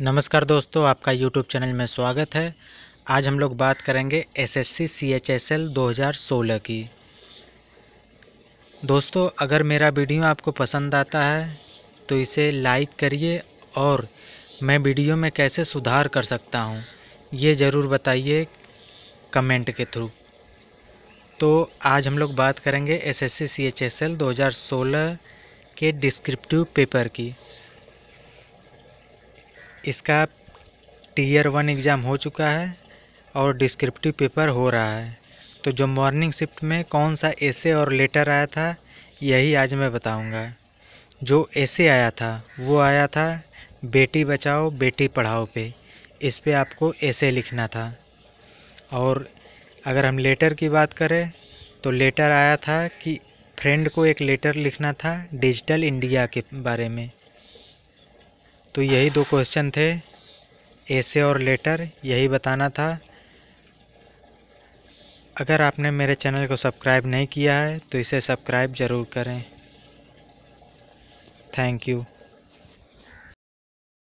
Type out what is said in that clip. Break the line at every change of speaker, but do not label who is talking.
नमस्कार दोस्तों आपका यूट्यूब चैनल में स्वागत है आज हम लोग बात करेंगे दो हज़ार 2016 की दोस्तों अगर मेरा वीडियो आपको पसंद आता है तो इसे लाइक करिए और मैं वीडियो में कैसे सुधार कर सकता हूँ ये ज़रूर बताइए कमेंट के थ्रू तो आज हम लोग बात करेंगे दो हज़ार 2016 के डिस्क्रिप्टिव पेपर की इसका टीयर वन एग्ज़ाम हो चुका है और डिस्क्रिप्टिव पेपर हो रहा है तो जो मॉर्निंग शिफ्ट में कौन सा ऐसे और लेटर आया था यही आज मैं बताऊंगा जो ऐसे आया था वो आया था बेटी बचाओ बेटी पढ़ाओ पे इस पे आपको ऐसे लिखना था और अगर हम लेटर की बात करें तो लेटर आया था कि फ्रेंड को एक लेटर लिखना था डिजिटल इंडिया के बारे में तो यही दो क्वेश्चन थे ऐसे और लेटर यही बताना था अगर आपने मेरे चैनल को सब्सक्राइब नहीं किया है तो इसे सब्सक्राइब ज़रूर करें थैंक यू